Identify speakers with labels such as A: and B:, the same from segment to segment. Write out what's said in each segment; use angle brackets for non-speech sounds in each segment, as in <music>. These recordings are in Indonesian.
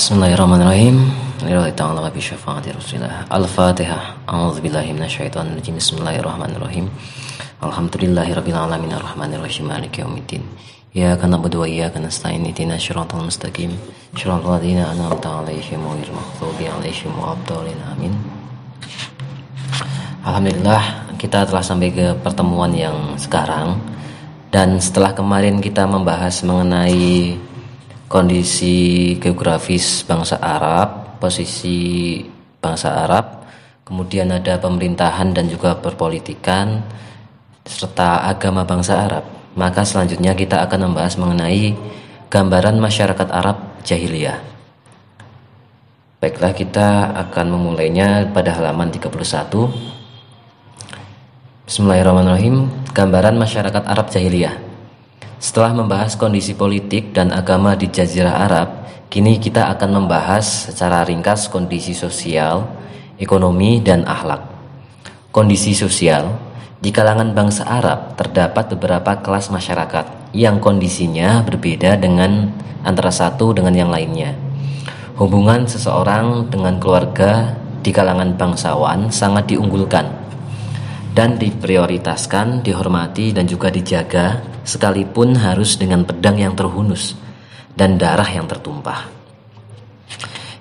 A: Bismillahirrahmanirrahim. Lillahi ta'ala bi syafaati Rasulillah. Al-Fatihah. A'udzu billahi minasyaitonir rajim. Bismillahirrahmanirrahim. Alhamdulillahirabbil alamin arrahmanir rahim maliki yaumiddin. Iyyaka na'budu wa iyyaka nasta'in. Ihdinas syiratal mustaqim. Shiratal ladzina an'amta 'alaihim ghairil maghdubi 'alaihim waladdallin. Amin. Alhamdulillah kita telah sampai ke pertemuan yang sekarang dan setelah kemarin kita membahas mengenai kondisi geografis bangsa Arab, posisi bangsa Arab, kemudian ada pemerintahan dan juga perpolitikan serta agama bangsa Arab. Maka selanjutnya kita akan membahas mengenai gambaran masyarakat Arab jahiliyah. Baiklah kita akan memulainya pada halaman 31. Bismillahirrahmanirrahim. Gambaran masyarakat Arab jahiliyah. Setelah membahas kondisi politik dan agama di Jazirah Arab, kini kita akan membahas secara ringkas kondisi sosial, ekonomi, dan akhlak. Kondisi sosial di kalangan bangsa Arab terdapat beberapa kelas masyarakat yang kondisinya berbeda dengan antara satu dengan yang lainnya. Hubungan seseorang dengan keluarga di kalangan bangsawan sangat diunggulkan dan diprioritaskan, dihormati, dan juga dijaga, sekalipun harus dengan pedang yang terhunus dan darah yang tertumpah.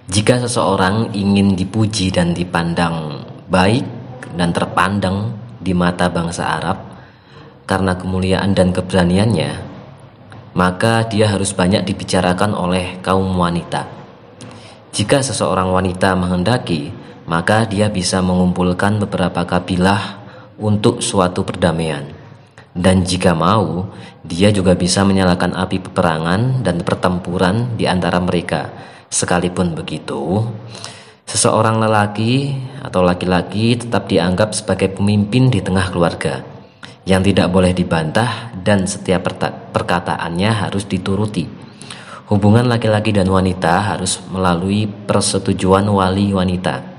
A: Jika seseorang ingin dipuji dan dipandang baik dan terpandang di mata bangsa Arab karena kemuliaan dan keberaniannya, maka dia harus banyak dibicarakan oleh kaum wanita. Jika seseorang wanita menghendaki, maka dia bisa mengumpulkan beberapa kabilah untuk suatu perdamaian. Dan jika mau, dia juga bisa menyalakan api peperangan dan pertempuran di antara mereka. Sekalipun begitu, seseorang lelaki atau laki-laki tetap dianggap sebagai pemimpin di tengah keluarga yang tidak boleh dibantah dan setiap perkataannya harus dituruti. Hubungan laki-laki dan wanita harus melalui persetujuan wali wanita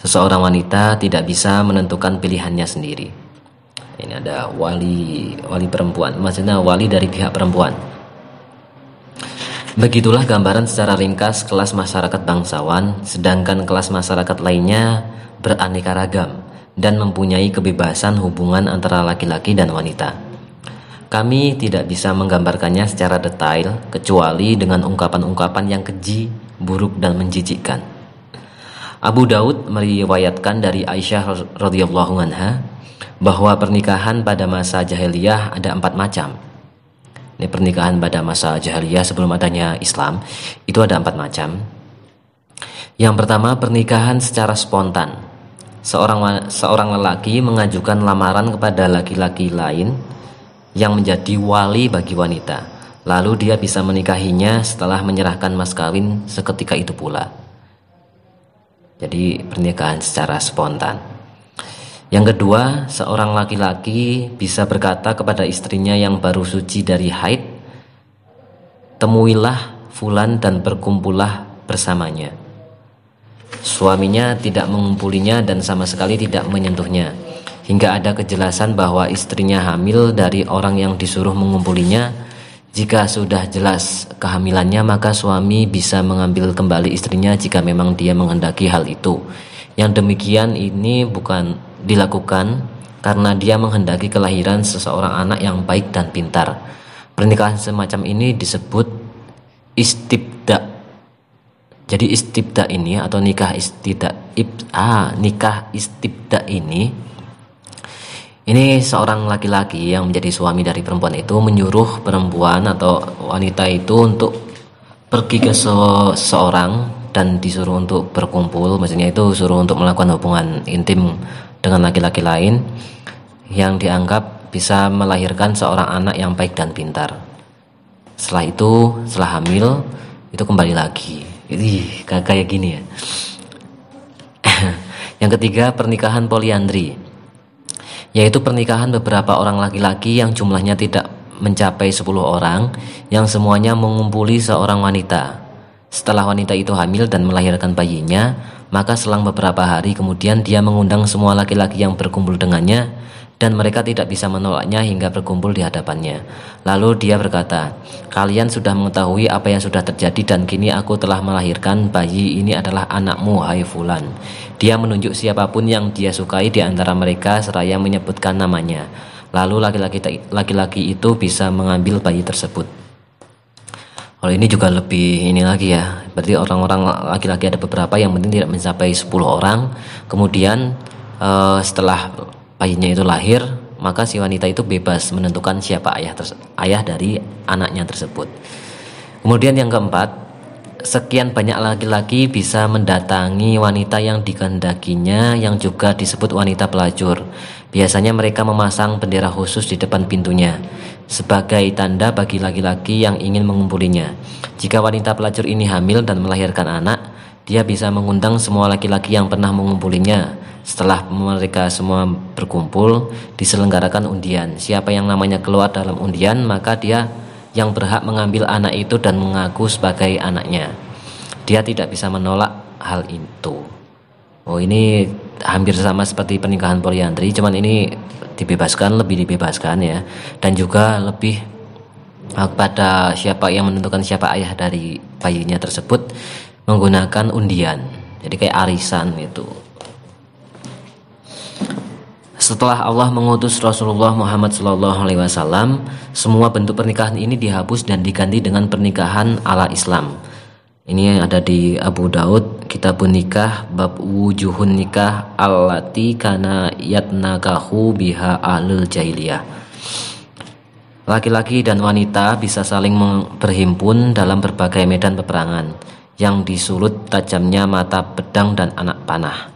A: seseorang wanita tidak bisa menentukan pilihannya sendiri. Ini ada wali wali perempuan, maksudnya wali dari pihak perempuan. Begitulah gambaran secara ringkas kelas masyarakat bangsawan, sedangkan kelas masyarakat lainnya beraneka ragam dan mempunyai kebebasan hubungan antara laki-laki dan wanita. Kami tidak bisa menggambarkannya secara detail kecuali dengan ungkapan-ungkapan yang keji, buruk dan menjijikkan. Abu Daud meriwayatkan dari Aisyah radhiyallahu anha bahwa pernikahan pada masa jahiliyah ada empat macam. Ini pernikahan pada masa jahiliyah sebelum adanya Islam itu ada empat macam. Yang pertama pernikahan secara spontan. Seorang seorang lelaki mengajukan lamaran kepada laki-laki lain yang menjadi wali bagi wanita. Lalu dia bisa menikahinya setelah menyerahkan mas kawin seketika itu pula. Jadi pernikahan secara spontan. Yang kedua, seorang laki-laki bisa berkata kepada istrinya yang baru suci dari haid, "Temuilah fulan dan berkumpullah bersamanya." Suaminya tidak mengumpulinya dan sama sekali tidak menyentuhnya hingga ada kejelasan bahwa istrinya hamil dari orang yang disuruh mengumpulinya jika sudah jelas kehamilannya, maka suami bisa mengambil kembali istrinya jika memang dia menghendaki hal itu. Yang demikian ini bukan dilakukan karena dia menghendaki kelahiran seseorang anak yang baik dan pintar. Pernikahan semacam ini disebut istibda. Jadi istibda ini atau nikah istibda ah, nikah istibda ini ini seorang laki-laki yang menjadi suami dari perempuan itu menyuruh perempuan atau wanita itu untuk pergi ke seorang dan disuruh untuk berkumpul, maksudnya itu suruh untuk melakukan hubungan intim dengan laki-laki lain yang dianggap bisa melahirkan seorang anak yang baik dan pintar. Setelah itu, setelah hamil, itu kembali lagi. Ih, kayak gini ya. <coughs> yang ketiga, pernikahan poliandri yaitu pernikahan beberapa orang laki-laki yang jumlahnya tidak mencapai 10 orang yang semuanya mengumpuli seorang wanita. Setelah wanita itu hamil dan melahirkan bayinya, maka selang beberapa hari kemudian dia mengundang semua laki-laki yang berkumpul dengannya dan mereka tidak bisa menolaknya hingga berkumpul di hadapannya. Lalu dia berkata, "Kalian sudah mengetahui apa yang sudah terjadi dan kini aku telah melahirkan bayi ini adalah anakmu, hai fulan." Dia menunjuk siapapun yang dia sukai di antara mereka seraya menyebutkan namanya. Lalu laki-laki itu bisa mengambil bayi tersebut. Kalau ini juga lebih ini lagi ya. Berarti orang-orang laki-laki ada beberapa yang penting tidak mencapai 10 orang. Kemudian uh, setelah bayinya itu lahir, maka si wanita itu bebas menentukan siapa ayah ayah dari anaknya tersebut. Kemudian yang keempat, sekian banyak laki-laki bisa mendatangi wanita yang dikehendakinya yang juga disebut wanita pelacur. Biasanya mereka memasang bendera khusus di depan pintunya sebagai tanda bagi laki-laki yang ingin mengumpulinya. Jika wanita pelacur ini hamil dan melahirkan anak, dia bisa mengundang semua laki-laki yang pernah mengumpulinya. Setelah mereka semua berkumpul, diselenggarakan undian. Siapa yang namanya keluar dalam undian, maka dia yang berhak mengambil anak itu dan mengaku sebagai anaknya. Dia tidak bisa menolak hal itu. Oh, ini hampir sama seperti pernikahan poliandri, cuman ini dibebaskan, lebih dibebaskan ya. Dan juga lebih eh, kepada siapa yang menentukan siapa ayah dari bayinya tersebut menggunakan undian jadi kayak arisan itu setelah Allah mengutus Rasulullah Muhammad SAW, semua bentuk pernikahan ini dihapus dan diganti dengan pernikahan ala Islam. Ini yang ada di Abu Daud, Kita Nikah, Bab Wujuhun Nikah, alati Kana Yatnakahu Biha Ahlul Jahiliyah. Laki-laki dan wanita bisa saling berhimpun dalam berbagai medan peperangan yang disulut tajamnya mata pedang dan anak panah.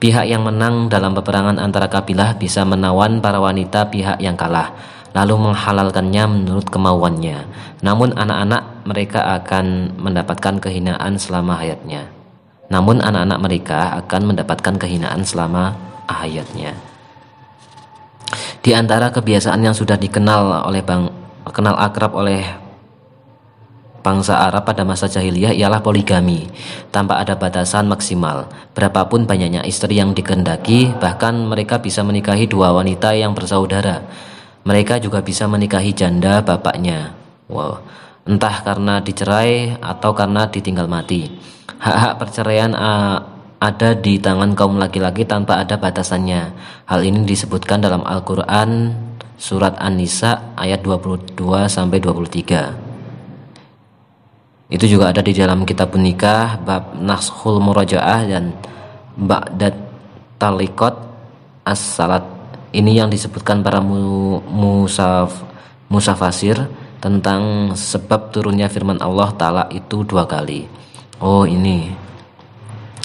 A: Pihak yang menang dalam peperangan antara kabilah bisa menawan para wanita pihak yang kalah, lalu menghalalkannya menurut kemauannya. Namun anak-anak mereka akan mendapatkan kehinaan selama hayatnya. Namun anak-anak mereka akan mendapatkan kehinaan selama hayatnya. Di antara kebiasaan yang sudah dikenal oleh bang, kenal akrab oleh bangsa Arab pada masa jahiliyah ialah poligami, tanpa ada batasan maksimal. Berapapun banyaknya istri yang dikehendaki, bahkan mereka bisa menikahi dua wanita yang bersaudara. Mereka juga bisa menikahi janda bapaknya. Wow. Entah karena dicerai atau karena ditinggal mati. Hak-hak perceraian uh, ada di tangan kaum laki-laki tanpa ada batasannya. Hal ini disebutkan dalam Al-Qur'an surat An-Nisa ayat 22 sampai 23. Itu juga ada di dalam kitab nikah bab nashul murajaah dan ba'dat talikot as-salat. Ini yang disebutkan para mu, musaf musafasir tentang sebab turunnya firman Allah taala itu dua kali. Oh, ini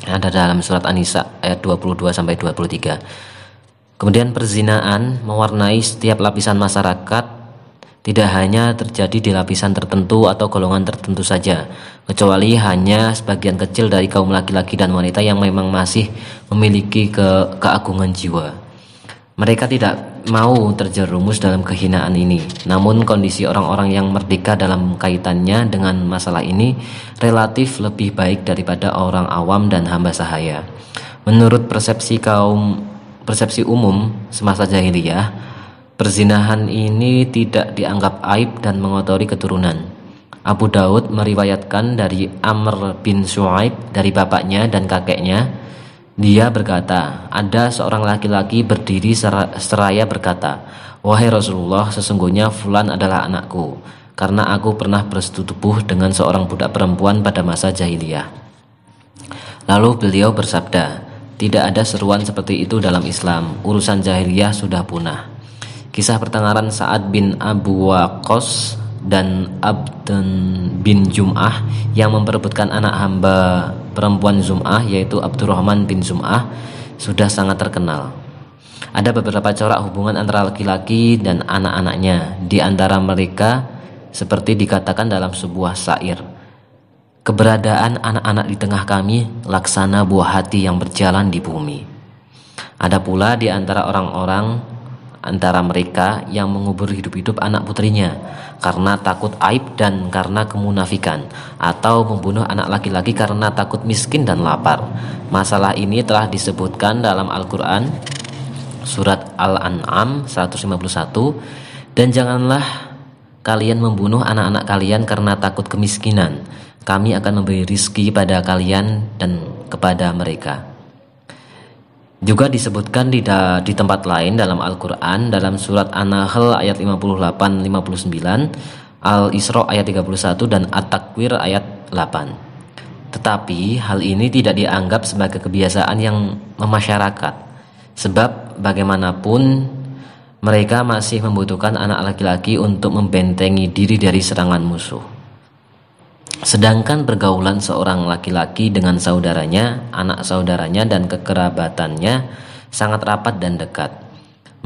A: ada dalam surat An-Nisa ayat 22 sampai 23. Kemudian perzinaan mewarnai setiap lapisan masyarakat tidak hanya terjadi di lapisan tertentu atau golongan tertentu saja, kecuali hanya sebagian kecil dari kaum laki-laki dan wanita yang memang masih memiliki ke keagungan jiwa. Mereka tidak mau terjerumus dalam kehinaan ini. Namun kondisi orang-orang yang merdeka dalam kaitannya dengan masalah ini relatif lebih baik daripada orang awam dan hamba sahaya. Menurut persepsi kaum persepsi umum semasa jahiliyah, Perzinahan ini tidak dianggap aib dan mengotori keturunan. Abu Daud meriwayatkan dari Amr bin Shu'aib dari bapaknya dan kakeknya. Dia berkata, ada seorang laki-laki berdiri seraya berkata, Wahai Rasulullah, sesungguhnya Fulan adalah anakku, karena aku pernah bersetubuh dengan seorang budak perempuan pada masa jahiliyah. Lalu beliau bersabda, tidak ada seruan seperti itu dalam Islam, urusan jahiliyah sudah punah. Kisah pertengahan saat bin Abu Waqqas dan Abdun bin Jum'ah yang memperebutkan anak hamba perempuan Jumah yaitu Abdurrahman bin Jumah sudah sangat terkenal. Ada beberapa corak hubungan antara laki-laki dan anak-anaknya. Di antara mereka seperti dikatakan dalam sebuah syair. Keberadaan anak-anak di tengah kami laksana buah hati yang berjalan di bumi. Ada pula di antara orang-orang antara mereka yang mengubur hidup-hidup anak putrinya karena takut aib dan karena kemunafikan atau membunuh anak laki-laki karena takut miskin dan lapar. Masalah ini telah disebutkan dalam Al-Qur'an surat Al-An'am 151 dan janganlah kalian membunuh anak-anak kalian karena takut kemiskinan. Kami akan memberi rizki pada kalian dan kepada mereka. Juga disebutkan di, da, di tempat lain dalam Al-Quran dalam surat An-Nahl ayat 58-59, Al-Isra ayat 31, dan At-Takwir ayat 8. Tetapi hal ini tidak dianggap sebagai kebiasaan yang memasyarakat, sebab bagaimanapun mereka masih membutuhkan anak laki-laki untuk membentengi diri dari serangan musuh. Sedangkan pergaulan seorang laki-laki dengan saudaranya, anak saudaranya, dan kekerabatannya sangat rapat dan dekat.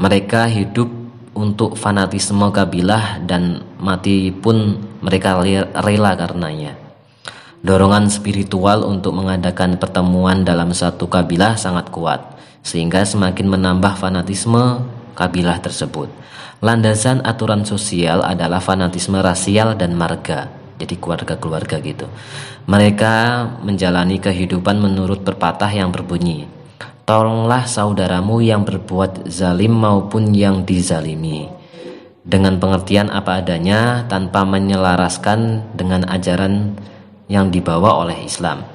A: Mereka hidup untuk fanatisme kabilah dan mati pun mereka rela karenanya. Dorongan spiritual untuk mengadakan pertemuan dalam satu kabilah sangat kuat, sehingga semakin menambah fanatisme kabilah tersebut. Landasan aturan sosial adalah fanatisme rasial dan marga jadi keluarga-keluarga gitu. Mereka menjalani kehidupan menurut perpatah yang berbunyi, Tolonglah saudaramu yang berbuat zalim maupun yang dizalimi. Dengan pengertian apa adanya tanpa menyelaraskan dengan ajaran yang dibawa oleh Islam.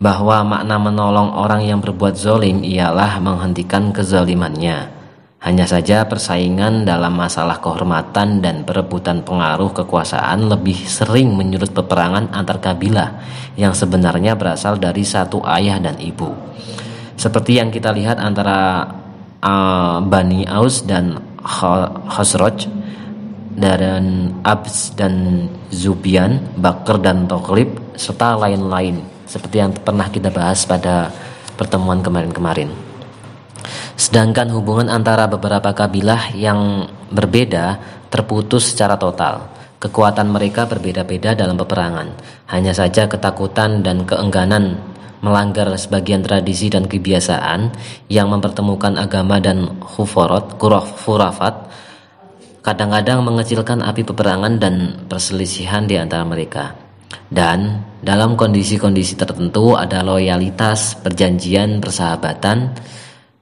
A: Bahwa makna menolong orang yang berbuat zalim ialah menghentikan kezalimannya hanya saja persaingan dalam masalah kehormatan dan perebutan pengaruh kekuasaan lebih sering menyulut peperangan antar kabilah yang sebenarnya berasal dari satu ayah dan ibu. Seperti yang kita lihat antara uh, Bani Aus dan Khosroj dan Abs dan Zubian, Bakr dan Toklib serta lain-lain seperti yang pernah kita bahas pada pertemuan kemarin-kemarin. Sedangkan hubungan antara beberapa kabilah yang berbeda terputus secara total. Kekuatan mereka berbeda-beda dalam peperangan. Hanya saja ketakutan dan keengganan melanggar sebagian tradisi dan kebiasaan yang mempertemukan agama dan khuforot, khurafat kadang-kadang mengecilkan api peperangan dan perselisihan di antara mereka. Dan dalam kondisi-kondisi tertentu ada loyalitas, perjanjian, persahabatan,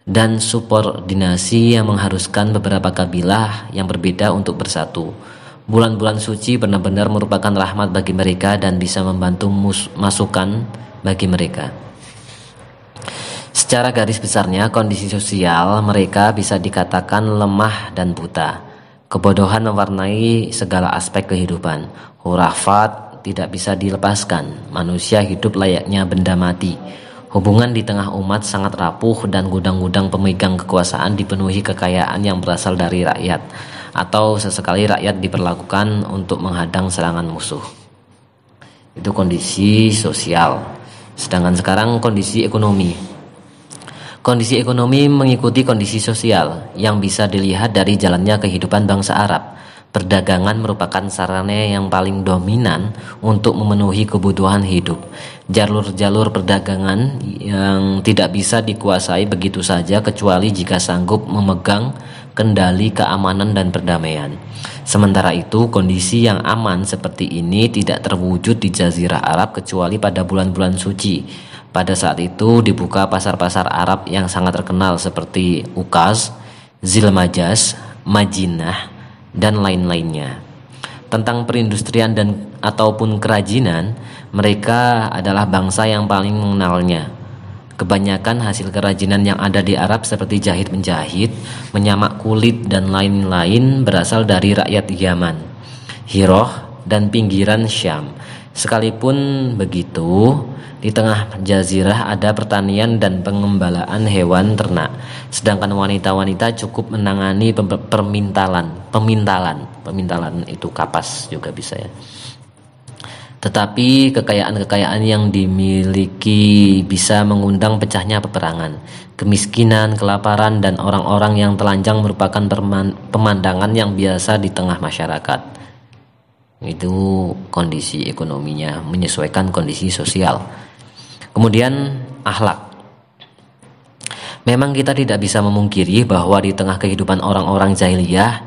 A: dan subordinasi yang mengharuskan beberapa kabilah yang berbeda untuk bersatu. Bulan-bulan suci benar-benar merupakan rahmat bagi mereka dan bisa membantu masukan bagi mereka. Secara garis besarnya, kondisi sosial mereka bisa dikatakan lemah dan buta. Kebodohan mewarnai segala aspek kehidupan. Hurafat tidak bisa dilepaskan. Manusia hidup layaknya benda mati Hubungan di tengah umat sangat rapuh dan gudang-gudang pemegang kekuasaan dipenuhi kekayaan yang berasal dari rakyat atau sesekali rakyat diperlakukan untuk menghadang serangan musuh. Itu kondisi sosial. Sedangkan sekarang kondisi ekonomi. Kondisi ekonomi mengikuti kondisi sosial yang bisa dilihat dari jalannya kehidupan bangsa Arab Perdagangan merupakan sarana yang paling dominan untuk memenuhi kebutuhan hidup. Jalur-jalur perdagangan yang tidak bisa dikuasai begitu saja kecuali jika sanggup memegang kendali keamanan dan perdamaian. Sementara itu, kondisi yang aman seperti ini tidak terwujud di jazirah Arab kecuali pada bulan-bulan suci. Pada saat itu dibuka pasar-pasar Arab yang sangat terkenal seperti Ukaz, Zilmajas, Majinah, dan lain-lainnya. Tentang perindustrian dan ataupun kerajinan, mereka adalah bangsa yang paling mengenalnya. Kebanyakan hasil kerajinan yang ada di Arab seperti jahit menjahit, menyamak kulit dan lain-lain berasal dari rakyat Yaman, Hiroh dan pinggiran Syam Sekalipun begitu, di tengah jazirah ada pertanian dan pengembalaan hewan ternak, sedangkan wanita-wanita cukup menangani permintalan, pemintalan, pemintalan itu kapas juga bisa ya. Tetapi kekayaan-kekayaan yang dimiliki bisa mengundang pecahnya peperangan. Kemiskinan, kelaparan, dan orang-orang yang telanjang merupakan pemandangan yang biasa di tengah masyarakat itu kondisi ekonominya menyesuaikan kondisi sosial. Kemudian akhlak. Memang kita tidak bisa memungkiri bahwa di tengah kehidupan orang-orang jahiliyah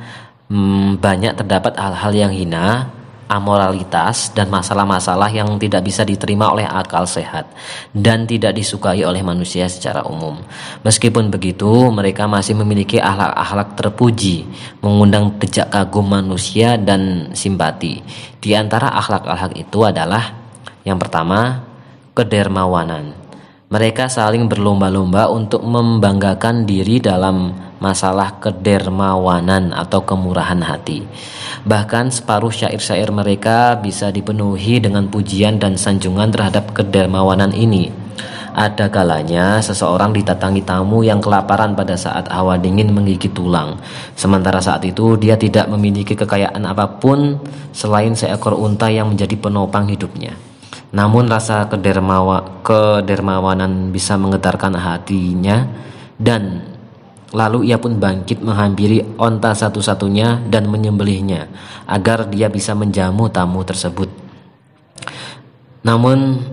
A: hmm, banyak terdapat hal-hal yang hina amoralitas, dan masalah-masalah yang tidak bisa diterima oleh akal sehat dan tidak disukai oleh manusia secara umum. Meskipun begitu, mereka masih memiliki akhlak-akhlak terpuji, mengundang jejak kagum manusia dan simpati. Di antara akhlak-akhlak itu adalah yang pertama, kedermawanan. Mereka saling berlomba-lomba untuk membanggakan diri dalam masalah kedermawanan atau kemurahan hati. Bahkan separuh syair-syair mereka bisa dipenuhi dengan pujian dan sanjungan terhadap kedermawanan ini. Ada kalanya seseorang ditatangi tamu yang kelaparan pada saat hawa dingin menggigit tulang. Sementara saat itu dia tidak memiliki kekayaan apapun selain seekor unta yang menjadi penopang hidupnya. Namun rasa kedermawa, kedermawanan bisa menggetarkan hatinya dan Lalu ia pun bangkit menghampiri onta satu-satunya dan menyembelihnya agar dia bisa menjamu tamu tersebut. Namun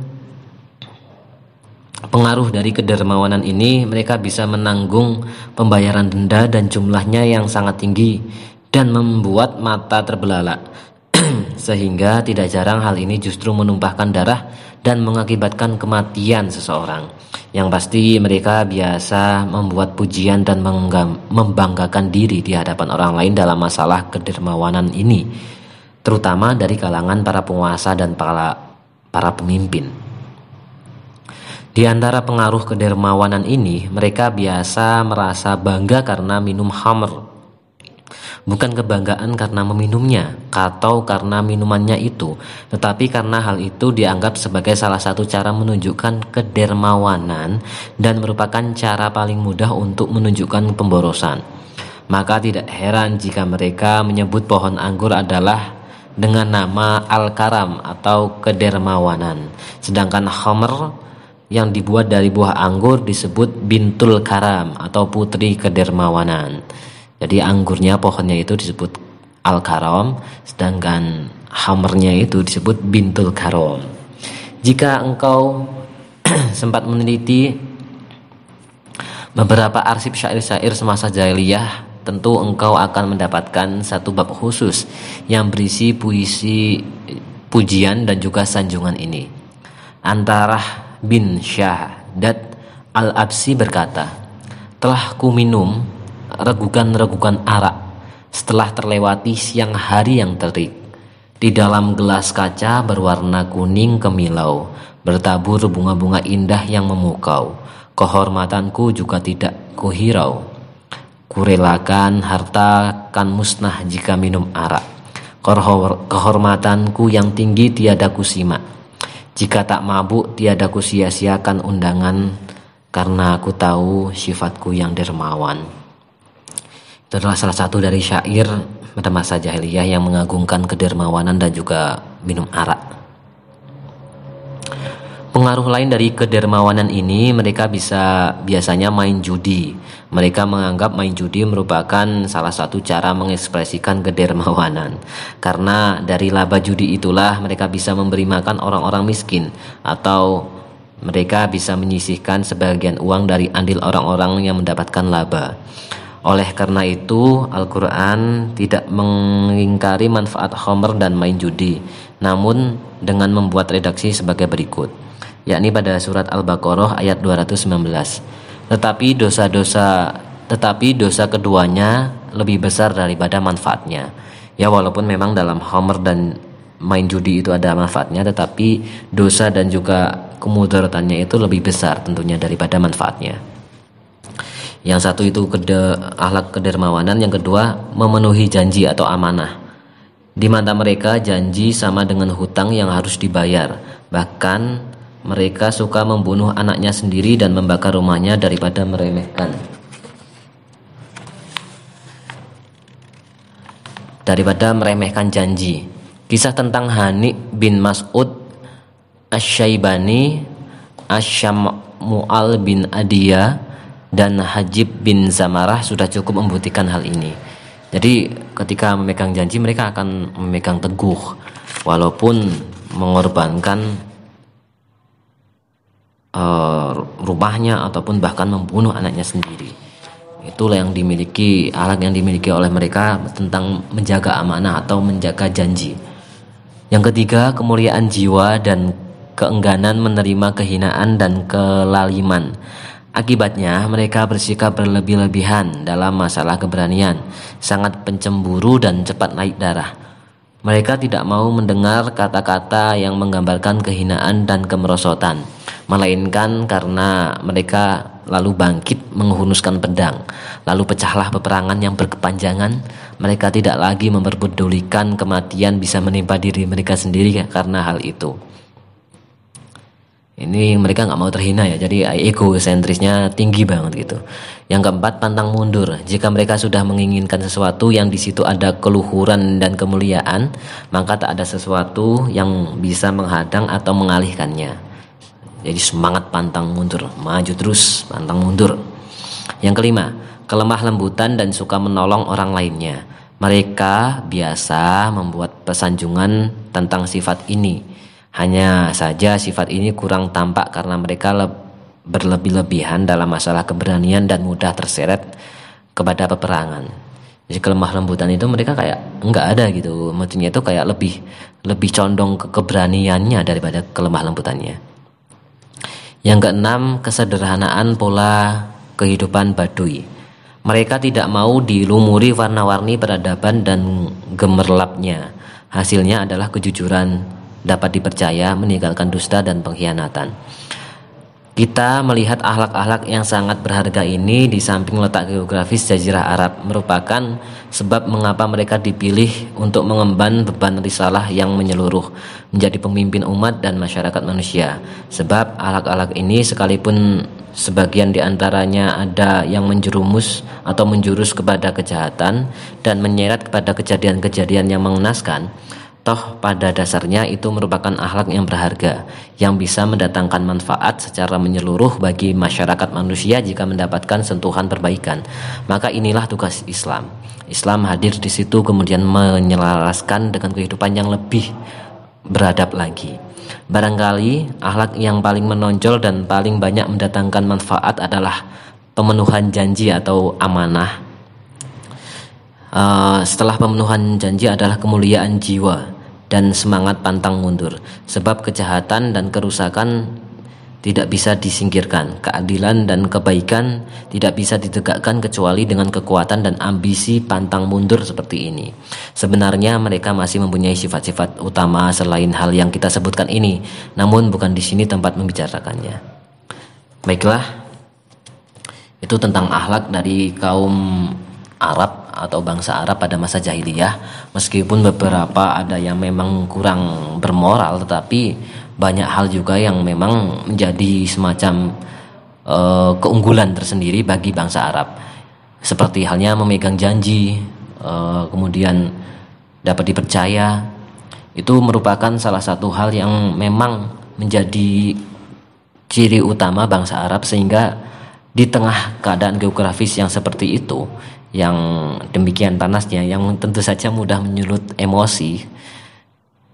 A: pengaruh dari kedermawanan ini mereka bisa menanggung pembayaran denda dan jumlahnya yang sangat tinggi dan membuat mata terbelalak. <clears throat> sehingga tidak jarang hal ini justru menumpahkan darah dan mengakibatkan kematian seseorang. Yang pasti mereka biasa membuat pujian dan membanggakan diri di hadapan orang lain dalam masalah kedermawanan ini, terutama dari kalangan para penguasa dan para para pemimpin. Di antara pengaruh kedermawanan ini, mereka biasa merasa bangga karena minum hammer bukan kebanggaan karena meminumnya atau karena minumannya itu, tetapi karena hal itu dianggap sebagai salah satu cara menunjukkan kedermawanan dan merupakan cara paling mudah untuk menunjukkan pemborosan. Maka tidak heran jika mereka menyebut pohon anggur adalah dengan nama Al-Karam atau kedermawanan. Sedangkan Homer yang dibuat dari buah anggur disebut Bintul Karam atau putri kedermawanan. Jadi anggurnya pohonnya itu disebut al karom, sedangkan hamernya itu disebut bintul karom. Jika engkau <clears throat> sempat meneliti beberapa arsip syair-syair semasa jahiliyah, tentu engkau akan mendapatkan satu bab khusus yang berisi puisi pujian dan juga sanjungan ini. Antara bin Syah Syahdat Al-Absi berkata, "Telah ku minum regukan-regukan arak setelah terlewati siang hari yang terik. Di dalam gelas kaca berwarna kuning kemilau, bertabur bunga-bunga indah yang memukau. Kehormatanku juga tidak kuhirau. Kurelakan harta kan musnah jika minum arak. Kehormatanku yang tinggi tiada kusimak. Jika tak mabuk tiada kusia-siakan undangan karena aku tahu sifatku yang dermawan itu adalah salah satu dari syair pada masa jahiliyah yang mengagungkan kedermawanan dan juga minum arak. Pengaruh lain dari kedermawanan ini mereka bisa biasanya main judi. Mereka menganggap main judi merupakan salah satu cara mengekspresikan kedermawanan. Karena dari laba judi itulah mereka bisa memberi makan orang-orang miskin atau mereka bisa menyisihkan sebagian uang dari andil orang-orang yang mendapatkan laba. Oleh karena itu, Al-Quran tidak mengingkari manfaat homer dan main judi, namun dengan membuat redaksi sebagai berikut, yakni pada surat Al-Baqarah ayat 219. Tetapi dosa-dosa tetapi dosa keduanya lebih besar daripada manfaatnya. Ya walaupun memang dalam homer dan main judi itu ada manfaatnya, tetapi dosa dan juga kemudaratannya itu lebih besar tentunya daripada manfaatnya yang satu itu kede, ahlak kedermawanan yang kedua memenuhi janji atau amanah di mata mereka janji sama dengan hutang yang harus dibayar bahkan mereka suka membunuh anaknya sendiri dan membakar rumahnya daripada meremehkan daripada meremehkan janji kisah tentang Hani bin Mas'ud Asyaibani Asyam Mu'al bin Adiyah dan Hajib bin Zamarah sudah cukup membuktikan hal ini. Jadi ketika memegang janji mereka akan memegang teguh walaupun mengorbankan uh, rumahnya ataupun bahkan membunuh anaknya sendiri. Itulah yang dimiliki alat yang dimiliki oleh mereka tentang menjaga amanah atau menjaga janji. Yang ketiga, kemuliaan jiwa dan keengganan menerima kehinaan dan kelaliman Akibatnya, mereka bersikap berlebih-lebihan dalam masalah keberanian, sangat pencemburu dan cepat naik darah. Mereka tidak mau mendengar kata-kata yang menggambarkan kehinaan dan kemerosotan, melainkan karena mereka lalu bangkit menghunuskan pedang. Lalu pecahlah peperangan yang berkepanjangan. Mereka tidak lagi memperpedulikan kematian bisa menimpa diri mereka sendiri karena hal itu ini mereka nggak mau terhina ya jadi egosentrisnya tinggi banget gitu yang keempat pantang mundur jika mereka sudah menginginkan sesuatu yang di situ ada keluhuran dan kemuliaan maka tak ada sesuatu yang bisa menghadang atau mengalihkannya jadi semangat pantang mundur maju terus pantang mundur yang kelima kelemah lembutan dan suka menolong orang lainnya mereka biasa membuat pesanjungan tentang sifat ini hanya saja sifat ini kurang tampak karena mereka berlebih-lebihan dalam masalah keberanian dan mudah terseret kepada peperangan. Jadi kelemah lembutan itu mereka kayak nggak ada gitu. Maksudnya itu kayak lebih lebih condong ke keberaniannya daripada kelemah lembutannya. Yang keenam, kesederhanaan pola kehidupan Baduy. Mereka tidak mau dilumuri warna-warni peradaban dan gemerlapnya. Hasilnya adalah kejujuran dapat dipercaya meninggalkan dusta dan pengkhianatan. Kita melihat ahlak-ahlak yang sangat berharga ini di samping letak geografis Jazirah Arab merupakan sebab mengapa mereka dipilih untuk mengemban beban risalah yang menyeluruh menjadi pemimpin umat dan masyarakat manusia. Sebab ahlak-ahlak ini sekalipun sebagian di antaranya ada yang menjerumus atau menjurus kepada kejahatan dan menyeret kepada kejadian-kejadian yang mengenaskan, Toh pada dasarnya itu merupakan akhlak yang berharga yang bisa mendatangkan manfaat secara menyeluruh bagi masyarakat manusia jika mendapatkan sentuhan perbaikan. Maka inilah tugas Islam. Islam hadir di situ kemudian menyelaraskan dengan kehidupan yang lebih beradab lagi. Barangkali akhlak yang paling menonjol dan paling banyak mendatangkan manfaat adalah pemenuhan janji atau amanah. Uh, setelah pemenuhan janji adalah kemuliaan jiwa dan semangat pantang mundur sebab kejahatan dan kerusakan tidak bisa disingkirkan. Keadilan dan kebaikan tidak bisa ditegakkan kecuali dengan kekuatan dan ambisi pantang mundur seperti ini. Sebenarnya mereka masih mempunyai sifat-sifat utama selain hal yang kita sebutkan ini, namun bukan di sini tempat membicarakannya. Baiklah, itu tentang akhlak dari kaum Arab atau bangsa Arab pada masa jahiliyah meskipun beberapa ada yang memang kurang bermoral tetapi banyak hal juga yang memang menjadi semacam e, keunggulan tersendiri bagi bangsa Arab seperti halnya memegang janji e, kemudian dapat dipercaya itu merupakan salah satu hal yang memang menjadi ciri utama bangsa Arab sehingga di tengah keadaan geografis yang seperti itu yang demikian panasnya yang tentu saja mudah menyulut emosi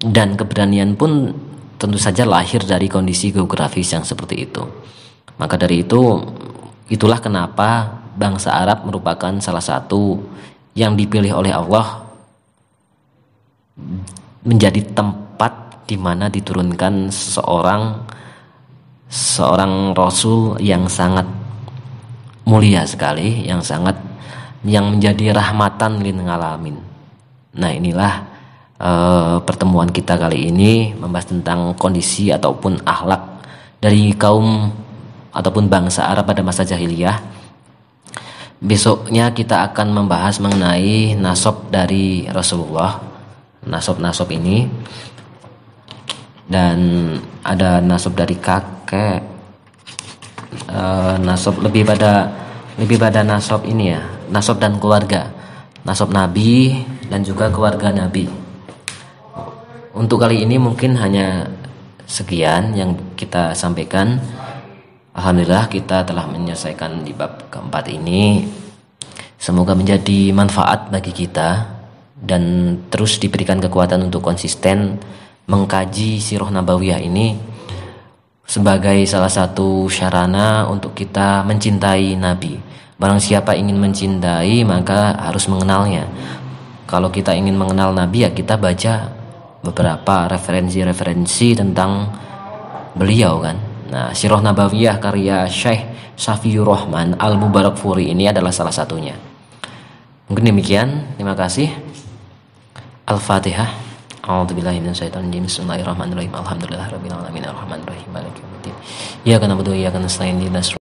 A: dan keberanian pun tentu saja lahir dari kondisi geografis yang seperti itu. Maka dari itu itulah kenapa bangsa Arab merupakan salah satu yang dipilih oleh Allah menjadi tempat di mana diturunkan seseorang seorang rasul yang sangat mulia sekali, yang sangat yang menjadi rahmatan lin ngalamin. Nah, inilah e, pertemuan kita kali ini membahas tentang kondisi ataupun akhlak dari kaum ataupun bangsa Arab pada masa jahiliyah. Besoknya kita akan membahas mengenai nasab dari Rasulullah. Nasab-nasab ini dan ada nasab dari kakek e, nasab lebih pada lebih pada nasab ini ya nasab dan keluarga nasab nabi dan juga keluarga nabi untuk kali ini mungkin hanya sekian yang kita sampaikan Alhamdulillah kita telah menyelesaikan di bab keempat ini semoga menjadi manfaat bagi kita dan terus diberikan kekuatan untuk konsisten mengkaji sirah nabawiyah ini sebagai salah satu sarana untuk kita mencintai nabi Barang siapa ingin mencintai maka harus mengenalnya. Kalau kita ingin mengenal Nabi ya kita baca beberapa referensi-referensi tentang beliau kan. Nah, Sirah Nabawiyah karya Syekh Safiur Rahman Al-Mubarakfuri ini adalah salah satunya. Mungkin demikian, terima kasih. Al-Fatihah. A'udzubillahi minasyaitonirrajim. Bismillahirrahmanirrahim. Alhamdulillahirabbil alamin. Arrahmanirrahim. Maliki yaumiddin. Iyyaka na'budu wa iyyaka nasta'in.